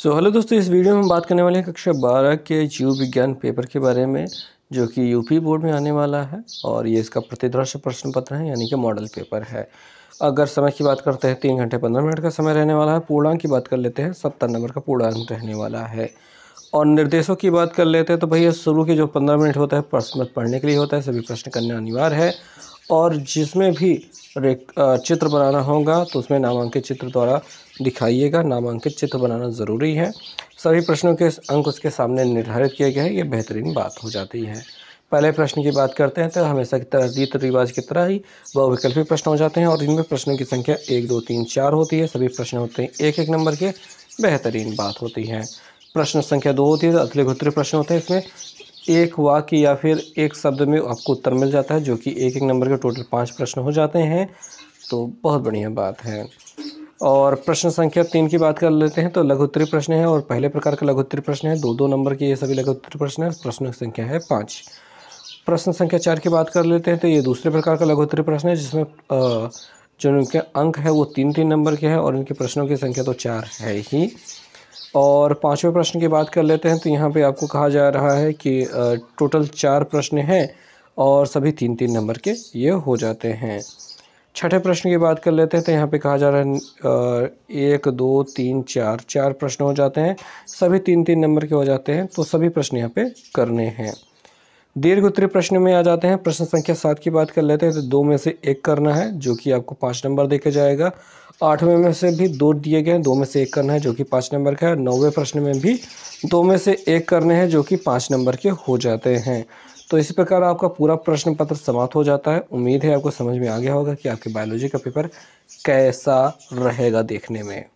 सो so, hello दोस्तों इस video में हम बात करने वाले हैं कक्षा बारह के जीव विज्ञान पेपर के बारे में जो कि यूपी बोर्ड में आने वाला है और ये इसका प्रतिदर्श प्रश्न पत्र है यानी कि मॉडल पेपर है अगर समय की बात करते हैं तीन घंटे पंद्रह मिनट का समय रहने वाला है पूर्णांक की बात कर लेते हैं सत्तर नंबर का पूर्णांक रहने वाला है और निर्देशों की बात कर लेते हैं तो भैया शुरू के जो पंद्रह मिनट होता है प्रश्न पढ़ने के लिए होता है सभी प्रश्न करने अनिवार्य है और जिसमें भी चित्र बनाना होगा तो उसमें नामांकित चित्र द्वारा दिखाइएगा नामांकित चित्र बनाना ज़रूरी है सभी प्रश्नों के अंक उसके सामने निर्धारित किए गए हैं ये बेहतरीन बात हो जाती है पहले प्रश्न की बात करते हैं तो हमेशा की तरह रीत रिवाज की तरह ही बहुविकल्पी प्रश्न हो जाते हैं और इनमें प्रश्नों की संख्या एक दो तीन चार होती है सभी प्रश्न होते हैं एक एक नंबर के बेहतरीन बात होती है प्रश्न संख्या दो होती है तो अतिरिक्त उत्तरी प्रश्न होते हैं इसमें एक वाक्य या फिर एक शब्द में आपको उत्तर मिल जाता है जो कि एक एक नंबर के टोटल पाँच प्रश्न हो जाते हैं तो बहुत बढ़िया बात है और प्रश्न संख्या तीन की बात कर लेते हैं तो लघुत्तरी प्रश्न है और पहले प्रकार का लघुत्तरी प्रश्न है दो दो नंबर के ये सभी लघुत्तरी प्रश्न है प्रश्न संख्या है पाँच प्रश्न संख्या चार की बात कर लेते हैं तो ये दूसरे प्रकार का लघुत्तरी प्रश्न है जिसमें जो इनके अंक है वो तीन तीन नंबर के हैं और इनके प्रश्नों की संख्या तो चार है ही और पांचवें प्रश्न की बात कर लेते हैं तो यहाँ पे आपको कहा जा रहा है कि टोटल चार प्रश्न हैं और सभी तीन तीन नंबर के ये हो जाते हैं छठे प्रश्न की बात कर लेते हैं तो यहाँ पे कहा जा रहा है एक दो तीन चार चार प्रश्न हो जाते हैं सभी तीन तीन नंबर के हो जाते हैं तो सभी प्रश्न यहाँ पे करने हैं दीर्घ उत्तरी प्रश्न में आ जाते हैं प्रश्न संख्या सात की बात कर लेते हैं तो दो में से एक करना है जो कि आपको पाँच नंबर देखा जाएगा आठवें में से भी दो दिए गए हैं दो में से एक करना है जो कि पाँच नंबर का है नौवें प्रश्न में भी दो में से एक करने हैं जो कि पाँच नंबर के हो जाते हैं तो इसी प्रकार आपका पूरा प्रश्न पत्र समाप्त हो जाता है उम्मीद है आपको समझ में आ गया होगा कि आपके बायोलॉजी का पेपर कैसा रहेगा देखने में